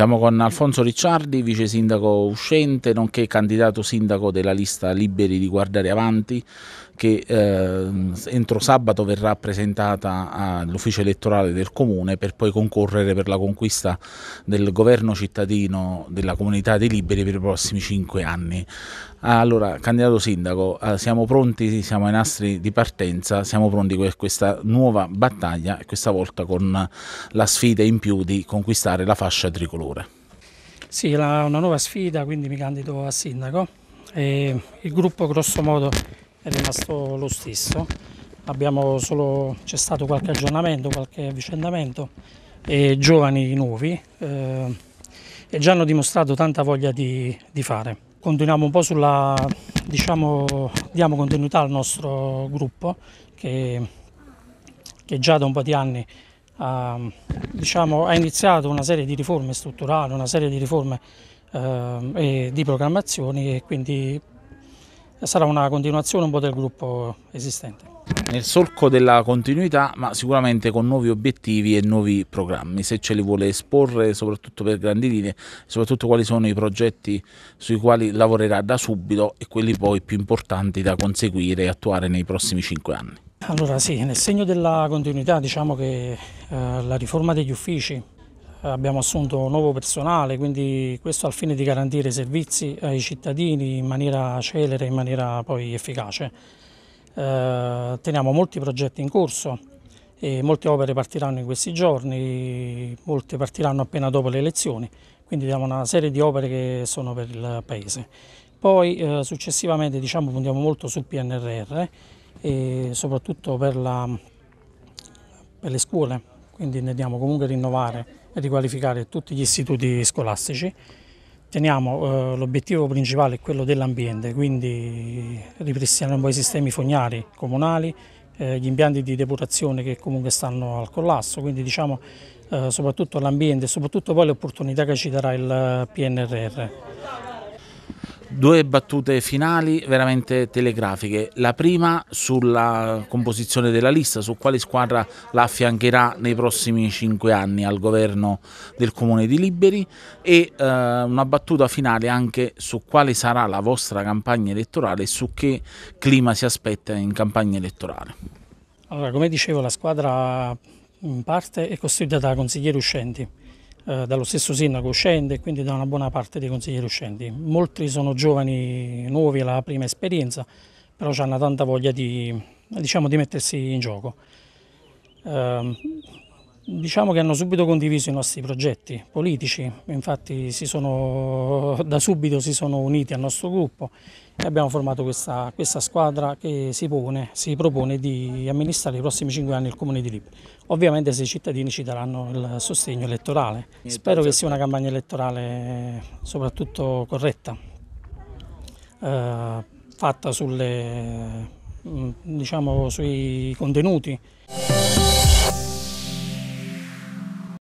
Siamo con Alfonso Ricciardi, vice sindaco uscente, nonché candidato sindaco della lista Liberi di Guardare Avanti, che eh, entro sabato verrà presentata all'ufficio elettorale del comune per poi concorrere per la conquista del governo cittadino della comunità dei liberi per i prossimi cinque anni. Ah, allora, candidato sindaco, ah, siamo pronti, siamo ai nastri di partenza, siamo pronti per questa nuova battaglia, questa volta con la sfida in più di conquistare la fascia tricolore. Sì, è una nuova sfida, quindi mi candido a sindaco. E il gruppo grosso modo è rimasto lo stesso, c'è stato qualche aggiornamento, qualche avvicendamento, e giovani nuovi eh, e già hanno dimostrato tanta voglia di, di fare continuiamo un po' sulla, diciamo, diamo continuità al nostro gruppo che, che già da un po' di anni ha, diciamo, ha, iniziato una serie di riforme strutturali, una serie di riforme eh, e di programmazioni e quindi sarà una continuazione un po' del gruppo esistente. Nel solco della continuità, ma sicuramente con nuovi obiettivi e nuovi programmi, se ce li vuole esporre, soprattutto per grandi linee, soprattutto quali sono i progetti sui quali lavorerà da subito e quelli poi più importanti da conseguire e attuare nei prossimi cinque anni. Allora sì, nel segno della continuità diciamo che eh, la riforma degli uffici abbiamo assunto nuovo personale, quindi questo al fine di garantire servizi ai cittadini in maniera celere e in maniera poi efficace. Eh, teniamo molti progetti in corso e molte opere partiranno in questi giorni, molte partiranno appena dopo le elezioni, quindi abbiamo una serie di opere che sono per il Paese. Poi eh, successivamente diciamo, puntiamo molto sul PNRR e soprattutto per, la, per le scuole, quindi intendiamo comunque rinnovare riqualificare tutti gli istituti scolastici. Teniamo eh, l'obiettivo principale è quello dell'ambiente, quindi ripristinare un po' i sistemi fognari comunali, eh, gli impianti di depurazione che comunque stanno al collasso, quindi diciamo eh, soprattutto l'ambiente e soprattutto poi le opportunità che ci darà il eh, PNRR. Due battute finali veramente telegrafiche. La prima sulla composizione della lista, su quale squadra la affiancherà nei prossimi cinque anni al governo del Comune di Liberi e eh, una battuta finale anche su quale sarà la vostra campagna elettorale e su che clima si aspetta in campagna elettorale. Allora, come dicevo, la squadra in parte è costituita da consiglieri uscenti eh, dallo stesso sindaco uscente e quindi da una buona parte dei consiglieri uscenti. Molti sono giovani, nuovi, alla prima esperienza, però hanno tanta voglia di, diciamo, di mettersi in gioco. Eh, Diciamo che hanno subito condiviso i nostri progetti politici, infatti sono, da subito si sono uniti al nostro gruppo e abbiamo formato questa, questa squadra che si, pone, si, propone di amministrare i prossimi cinque anni il Comune di Libri. Ovviamente se i cittadini ci daranno il sostegno elettorale, spero che sia una campagna elettorale soprattutto corretta, eh, fatta sulle, mm, diciamo, sui contenuti.